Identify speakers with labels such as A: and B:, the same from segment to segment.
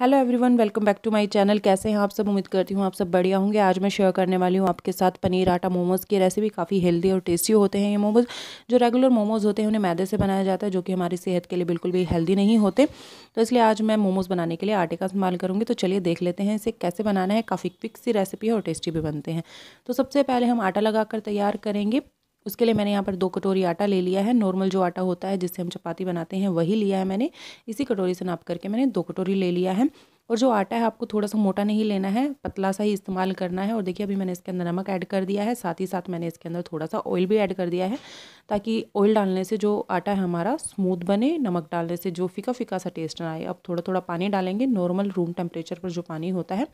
A: hello everyone welcome back to my channel कैसे हैं आप सब उम्मीद करती हूँ आप सब बढ़िया होंगे आज मैं शेयर करने वाली हूँ आपके साथ पनीर आटा मोमोज़ की रेसिपी काफ़ी हेल्दी और टेस्टी होते हैं ये मोमोज़ जो रेगुलर मोमोज़ होते हैं उन्हें मैदे से बनाया जाता है जो कि हमारी सेहत के लिए बिल्कुल भी हेल्दी नहीं होते तो इसलिए आज मैं मोमोज़ बनाने के लिए आटे का इस्तेमाल करूँगी तो चलिए देख लेते हैं इसे कैसे बनाना है काफ़ी क्विक सी रेसिपी है और टेस्टी भी बनते हैं तो सबसे पहले हम आटा लगा तैयार करेंगे उसके लिए मैंने यहाँ पर दो कटोरी आटा ले लिया है नॉर्मल जो आटा होता है जिससे हम चपाती बनाते हैं वही लिया है मैंने इसी कटोरी से नाप करके मैंने दो कटोरी ले लिया है और जो आटा है आपको थोड़ा सा मोटा नहीं लेना है पतला सा ही इस्तेमाल करना है और देखिए अभी मैंने इसके अंदर नमक ऐड कर दिया है साथ ही साथ मैंने इसके अंदर थोड़ा सा ऑयल भी ऐड कर दिया है ताकि ऑयल डालने से जो आटा है हमारा स्मूथ बने नमक डालने से जो फीका फीका सा टेस्ट ना आए अब थोड़ा थोड़ा पानी डालेंगे नॉर्मल रूम टेम्परेचर पर जो पानी होता है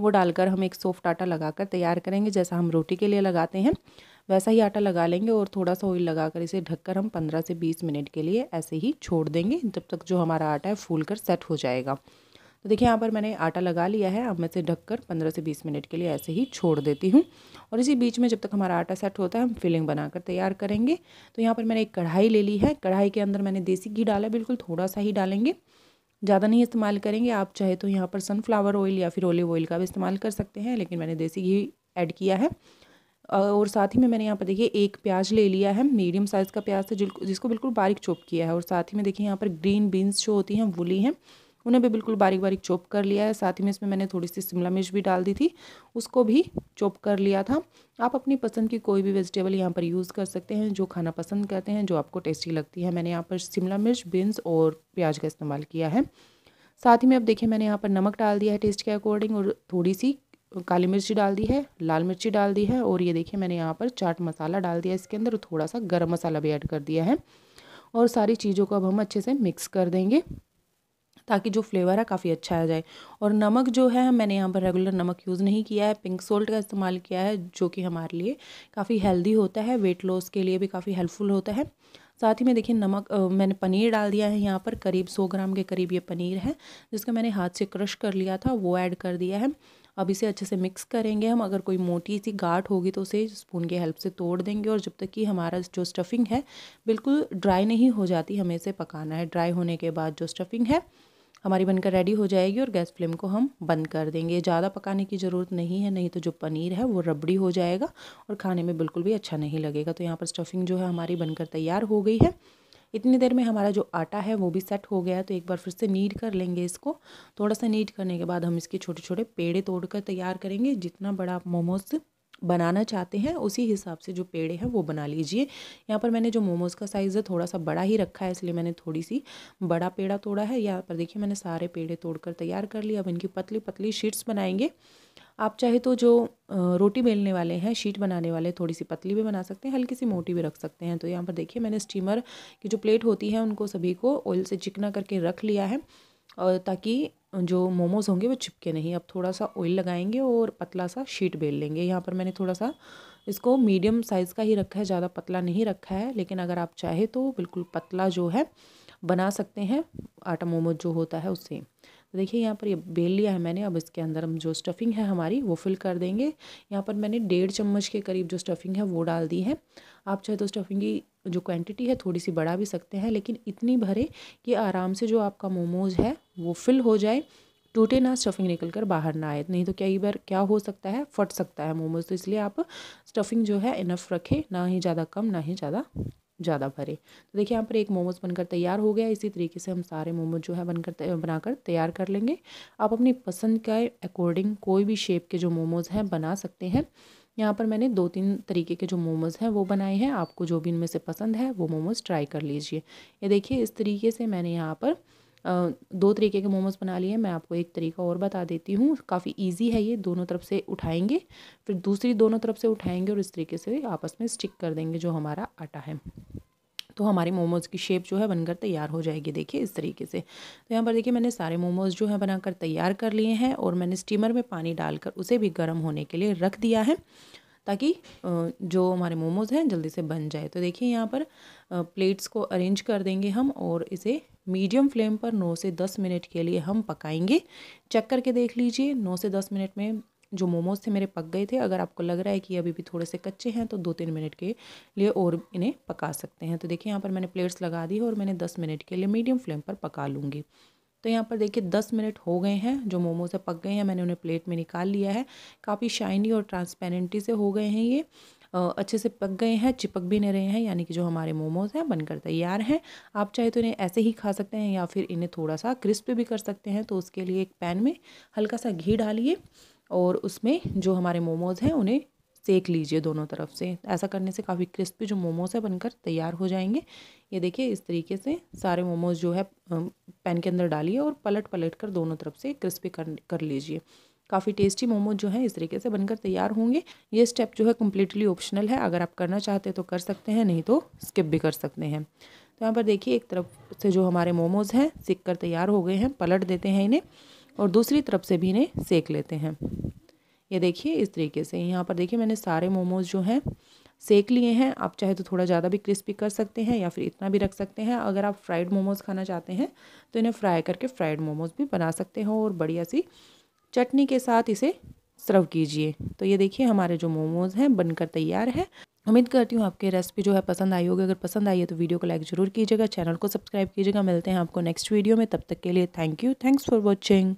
A: वो डालकर हम एक सॉफ्ट आटा लगाकर तैयार करेंगे जैसा हम रोटी के लिए लगाते हैं वैसा ही आटा लगा लेंगे और थोड़ा सा ऑयल लगाकर इसे ढककर हम 15 से 20 मिनट के लिए ऐसे ही छोड़ देंगे जब तक जो हमारा आटा है फूल कर सेट हो जाएगा तो देखिए यहाँ पर मैंने आटा लगा लिया है अब मैं इसे ढककर 15 से 20 मिनट के लिए ऐसे ही छोड़ देती हूँ और इसी बीच में जब तक हमारा आटा सेट होता है हम फिलिंग बनाकर तैयार करेंगे तो यहाँ पर मैंने एक कढ़ाई ले ली है कढ़ाई के अंदर मैंने देसी घी डाला बिल्कुल थोड़ा सा ही डालेंगे ज़्यादा नहीं इस्तेमाल करेंगे आप चाहे तो यहाँ पर सनफ्लावर ऑयल या फिर ओलिव ऑयल का भी इस्तेमाल कर सकते हैं लेकिन मैंने देसी घी ऐड किया है और साथ ही में मैंने यहाँ पर देखिए एक प्याज ले लिया है मीडियम साइज़ का प्याज है जिसको बिल्कुल बारीक चॉप किया है और साथ ही में देखिए यहाँ पर ग्रीन बीन्स जो होती हैं वो ली हैं उन्हें भी बिल्कुल बारीक बारीक चॉप कर लिया है साथ ही में इसमें मैंने थोड़ी सी शिमला मिर्च भी डाल दी थी उसको भी चॉप कर लिया था आप अपनी पसंद की कोई भी वेजिटेबल यहाँ पर यूज़ कर सकते हैं जो खाना पसंद करते हैं जो आपको टेस्टी लगती है मैंने यहाँ पर शिमला मिर्च बीन्स और प्याज का इस्तेमाल किया है साथ ही में अब देखिए मैंने यहाँ पर नमक डाल दिया है टेस्ट के अकॉर्डिंग और थोड़ी सी काली मिर्ची डाल दी है लाल मिर्ची डाल दी है और ये देखिए मैंने यहाँ पर चाट मसाला डाल दिया इसके अंदर थोड़ा सा गर्म मसाला भी ऐड कर दिया है और सारी चीज़ों को अब हम अच्छे से मिक्स कर देंगे ताकि जो फ्लेवर है काफ़ी अच्छा आ जाए और नमक जो है मैंने यहाँ पर रेगुलर नमक यूज़ नहीं किया है पिंक सोल्ट का इस्तेमाल किया है जो कि हमारे लिए काफ़ी हेल्दी होता है वेट लॉस के लिए भी काफ़ी हेल्पफुल होता है साथ ही में देखिए नमक आ, मैंने पनीर डाल दिया है यहाँ पर करीब सौ ग्राम के करीब ये पनीर है जिसका मैंने हाथ से क्रश कर लिया था वो ऐड कर दिया है अब इसे अच्छे से मिक्स करेंगे हम अगर कोई मोटी सी गाठ होगी तो उसे स्पून की हेल्प से तोड़ देंगे और जब तक कि हमारा जो स्टफिंग है बिल्कुल ड्राई नहीं हो जाती हमें इसे पकाना है ड्राई होने के बाद जो स्टफिंग है हमारी बनकर रेडी हो जाएगी और गैस फ्लेम को हम बंद कर देंगे ज़्यादा पकाने की ज़रूरत नहीं है नहीं तो जो पनीर है वो रबड़ी हो जाएगा और खाने में बिल्कुल भी अच्छा नहीं लगेगा तो यहाँ पर स्टफिंग जो है हमारी बनकर तैयार हो गई है इतनी देर में हमारा जो आटा है वो भी सेट हो गया है तो एक बार फिर से नीड कर लेंगे इसको थोड़ा सा नीड करने के बाद हम इसके छोटे छोटे पेड़े तोड़कर तैयार करेंगे जितना बड़ा मोमोज बनाना चाहते हैं उसी हिसाब से जो पेड़े हैं वो बना लीजिए यहाँ पर मैंने जो मोमोज़ का साइज़ है थोड़ा सा बड़ा ही रखा है इसलिए मैंने थोड़ी सी बड़ा पेड़ा तोड़ा है यहाँ पर देखिए मैंने सारे पेड़े तोड़कर तैयार कर लिए अब इनकी पतली पतली शीट्स बनाएंगे आप चाहे तो जो रोटी बेलने वाले हैं शीट बनाने वाले थोड़ी सी पतली भी बना सकते हैं हल्की सी मोटी भी रख सकते हैं तो यहाँ पर देखिए मैंने स्टीमर की जो प्लेट होती है उनको सभी को ऑयल से चिकना करके रख लिया है और ताकि जो मोमोज़ होंगे वो चिपके नहीं अब थोड़ा सा ऑयल लगाएंगे और पतला सा शीट बेल लेंगे यहाँ पर मैंने थोड़ा सा इसको मीडियम साइज़ का ही रखा है ज़्यादा पतला नहीं रखा है लेकिन अगर आप चाहे तो बिल्कुल पतला जो है बना सकते हैं आटा मोमो जो होता है उससे तो देखिए यहाँ पर ये बेल लिया है मैंने अब इसके अंदर हम जो स्टफिंग है हमारी वो फिल कर देंगे यहाँ पर मैंने डेढ़ चम्मच के करीब जो स्टफिंग है वो डाल दी है आप चाहे तो स्टफिंग की जो क्वांटिटी है थोड़ी सी बढ़ा भी सकते हैं लेकिन इतनी भरे कि आराम से जो आपका मोमोज़ है वो फिल हो जाए टूटे ना स्टफिंग निकल कर बाहर ना आए नहीं तो कई बार क्या हो सकता है फट सकता है मोमोज़ तो इसलिए आप स्टफिंग जो है इनफ रखें ना ही ज़्यादा कम ना ही ज़्यादा ज़्यादा भरे तो देखिए यहाँ पर एक मोमोज़ बनकर तैयार हो गया इसी तरीके से हम सारे मोमोज जो है बनकर बनाकर तैयार कर लेंगे आप अपनी पसंद के अकॉर्डिंग कोई भी शेप के जो मोमोज़ हैं बना सकते हैं यहाँ पर मैंने दो तीन तरीके के जो मोमोज़ हैं वो बनाए हैं आपको जो भी इनमें से पसंद है वो मोमोज़ ट्राई कर लीजिए ये देखिए इस तरीके से मैंने यहाँ पर दो तरीके के मोमोज़ बना लिए मैं आपको एक तरीका और बता देती हूँ काफ़ी ईजी है ये दोनों तरफ से उठाएंगे फिर दूसरी दोनों तरफ से उठाएंगे और इस तरीके से आपस में स्टिक कर देंगे जो हमारा आटा है तो हमारे मोमोज़ की शेप जो है बनकर तैयार हो जाएगी देखिए इस तरीके से तो यहाँ पर देखिए मैंने सारे मोमोज़ जो है बनाकर तैयार कर लिए हैं और मैंने स्टीमर में पानी डालकर उसे भी गर्म होने के लिए रख दिया है ताकि जो हमारे मोमोज़ हैं जल्दी से बन जाए तो देखिए यहाँ पर प्लेट्स को अरेंज कर देंगे हम और इसे मीडियम फ्लेम पर 9 से 10 मिनट के लिए हम पकाएंगे चेक करके देख लीजिए 9 से 10 मिनट में जो मोमोज़ थे मेरे पक गए थे अगर आपको लग रहा है कि अभी भी थोड़े से कच्चे हैं तो दो तीन मिनट के लिए और इन्हें पका सकते हैं तो देखिए यहाँ पर मैंने प्लेट्स लगा दी है और मैंने दस मिनट के लिए मीडियम फ्लेम पर पका लूँगी तो यहाँ पर देखिए दस मिनट हो गए हैं जो मोमोज है पक गए हैं मैंने उन्हें प्लेट में निकाल लिया है काफ़ी शाइनी और ट्रांसपेरेंटी से हो गए हैं ये अच्छे से पक गए हैं चिपक भी नहीं रहे हैं यानी कि जो हमारे मोमोज़ हैं बनकर तैयार हैं आप चाहे तो इन्हें ऐसे ही खा सकते हैं या फिर इन्हें थोड़ा सा क्रिस्प भी कर सकते हैं तो उसके लिए एक पैन में हल्का सा घी डालिए और उसमें जो हमारे मोमोज़ हैं उन्हें सेक लीजिए दोनों तरफ से ऐसा करने से काफ़ी क्रिस्पी जो मोमोज है बनकर तैयार हो जाएंगे ये देखिए इस तरीके से सारे मोमोज जो है पैन के अंदर डालिए और पलट पलट कर दोनों तरफ से क्रिस्पी कर कर लीजिए काफ़ी टेस्टी मोमोज जो हैं इस तरीके से बनकर तैयार होंगे ये स्टेप जो है कम्प्लीटली ऑप्शनल है अगर आप करना चाहते हैं तो कर सकते हैं नहीं तो स्किप भी कर सकते हैं तो यहाँ पर देखिए एक तरफ से जो हमारे मोमोज़ हैं सीख कर तैयार हो गए हैं पलट देते हैं इन्हें और दूसरी तरफ से भी इन्हें सेक लेते हैं ये देखिए इस तरीके से यहाँ पर देखिए मैंने सारे मोमोज़ जो हैं सेक लिए हैं आप चाहे तो थोड़ा ज़्यादा भी क्रिस्पी कर सकते हैं या फिर इतना भी रख सकते हैं अगर आप फ्राइड मोमोज़ खाना चाहते हैं तो इन्हें फ्राई करके फ्राइड मोमोज़ भी बना सकते हो और बढ़िया सी चटनी के साथ इसे सर्व कीजिए तो ये देखिए हमारे जो मोमोज़ हैं बनकर तैयार है उम्मीद करती हूँ आपकी रेसिपी जो है पसंद आई होगी अगर पसंद आई है तो वीडियो को लाइक ज़रूर कीजिएगा चैनल को सब्सक्राइब कीजिएगा मिलते हैं आपको नेक्स्ट वीडियो में तब तक के लिए thank you thanks for watching